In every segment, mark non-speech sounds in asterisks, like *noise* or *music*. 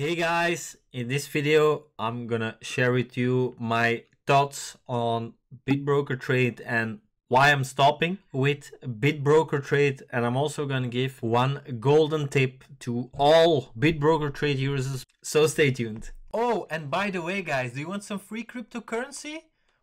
Hey guys, in this video I'm gonna share with you my thoughts on BitBroker Trade and why I'm stopping with BitBroker Trade and I'm also gonna give one golden tip to all BitBroker Trade users, so stay tuned. Oh, and by the way guys, do you want some free cryptocurrency?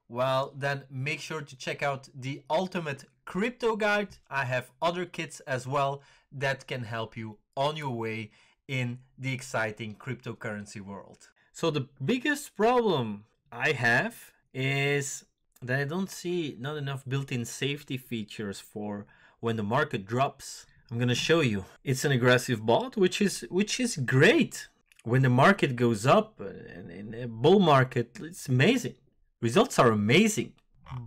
Well, then make sure to check out the ultimate crypto guide. I have other kits as well that can help you on your way in the exciting cryptocurrency world. So the biggest problem I have is that I don't see not enough built-in safety features for when the market drops. I'm going to show you. It's an aggressive bot, which is which is great. When the market goes up and uh, in a bull market, it's amazing. Results are amazing.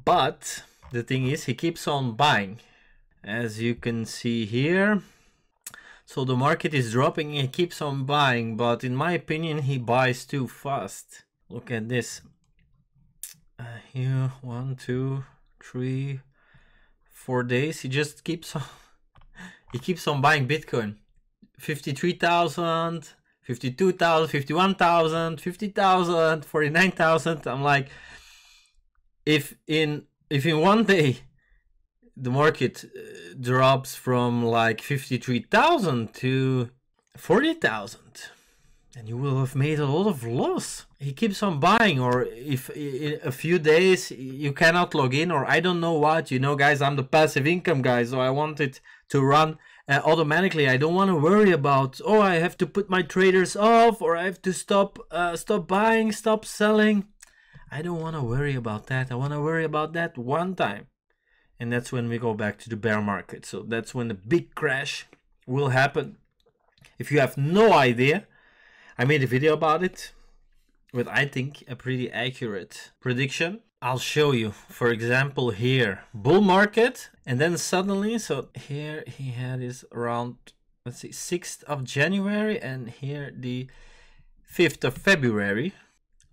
But the thing is he keeps on buying. As you can see here, so the market is dropping, he keeps on buying, but in my opinion, he buys too fast. Look at this. Uh, here, one, two, three, four days. He just keeps on, *laughs* he keeps on buying Bitcoin. 53,000, 52,000, 51,000, 50,000, 49,000. I'm like, if in, if in one day the market uh, drops from like 53,000 to 40,000 and you will have made a lot of loss. He keeps on buying or if in a few days you cannot log in or I don't know what, you know guys, I'm the passive income guy, so I want it to run uh, automatically. I don't want to worry about, oh, I have to put my traders off or I have to stop uh, stop buying, stop selling. I don't want to worry about that. I want to worry about that one time and that's when we go back to the bear market. So that's when the big crash will happen. If you have no idea, I made a video about it with I think a pretty accurate prediction. I'll show you, for example, here, bull market, and then suddenly, so here he had his around, let's see, 6th of January, and here the 5th of February,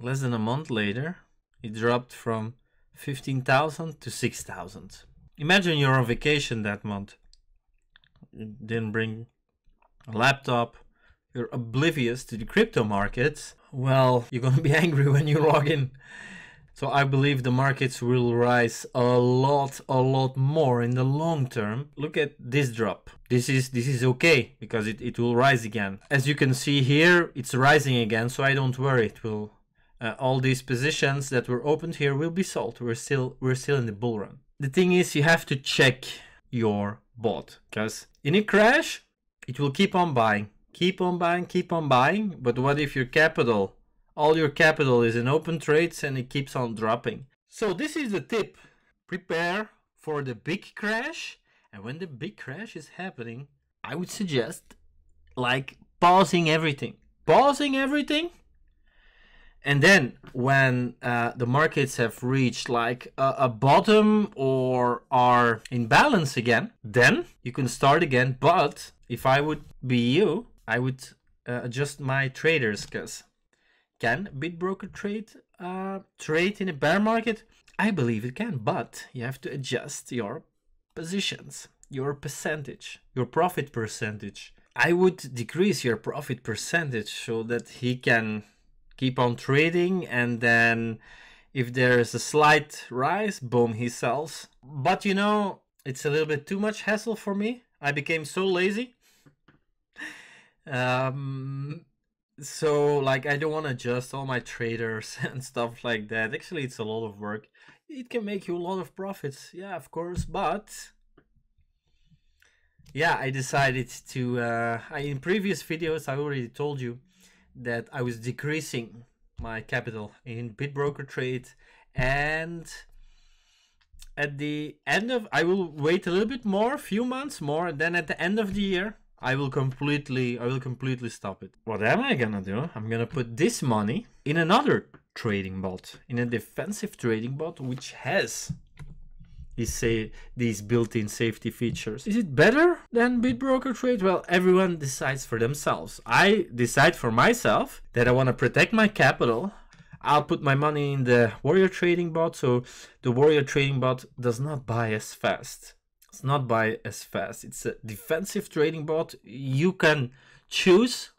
less than a month later, it dropped from 15,000 to 6,000 imagine you're on vacation that month. You didn't bring a laptop. You're oblivious to the crypto markets. Well, you're going to be *laughs* angry when you log in. So I believe the markets will rise a lot, a lot more in the long term. Look at this drop. This is this is okay because it, it will rise again. As you can see here, it's rising again, so I don't worry. It will uh, all these positions that were opened here will be sold. We're still we're still in the bull run the thing is you have to check your bot because in a crash it will keep on buying keep on buying keep on buying but what if your capital all your capital is in open trades and it keeps on dropping so this is the tip prepare for the big crash and when the big crash is happening i would suggest like pausing everything pausing everything and then when uh, the markets have reached like a, a, bottom or are in balance again then you can start again but if i would be you i would uh, adjust my traders because can bitbroker trade uh, trade in a bear market i believe it can but you have to adjust your positions your percentage your profit percentage i would decrease your profit percentage so that he can keep on trading and then if there is a slight rise boom he sells but you know it's a little bit too much hassle for me i became so lazy um so like i don't want to adjust all my traders *laughs* and stuff like that actually it's a lot of work it can make you a lot of profits yeah of course but yeah i decided to uh I, in previous videos i already told you that I was decreasing my capital in BitBroker trade and at the end of I will wait a little bit more, few months more, and then at the end of the year I will completely I will completely stop it. What am I gonna do? I'm gonna put this money in another trading bot, in a defensive trading bot which has these say these built-in safety features. Is it better than BitBroker Trade? Well, everyone decides for themselves. I decide for myself that I want to protect my capital. I'll put my money in the Warrior Trading Bot, so the Warrior Trading Bot does not buy as fast. It's not buy as fast. It's a defensive trading bot. You can choose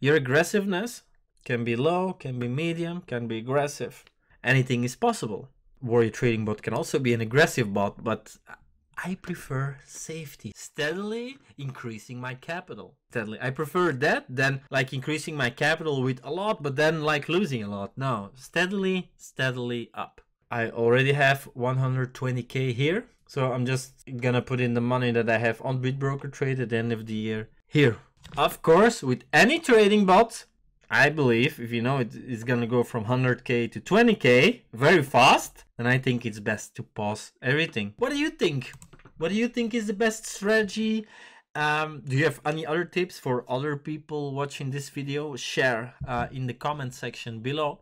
your aggressiveness. Can be low, can be medium, can be aggressive. Anything is possible warrior trading bot can also be an aggressive bot, but I prefer safety. Steadily increasing my capital. Steadily. I prefer that than like increasing my capital with a lot, but then like losing a lot. No, steadily, steadily up. I already have 120k here. So I'm just gonna put in the money that I have on BitBroker trade at the end of the year here. Of course, with any trading bot, I believe, if you know it, it's gonna go from 100k to 20k very fast. And I think it's best to pause everything. What do you think? What do you think is the best strategy? Um, do you have any other tips for other people watching this video? Share uh, in the comment section below.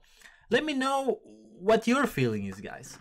Let me know what your feeling is, guys.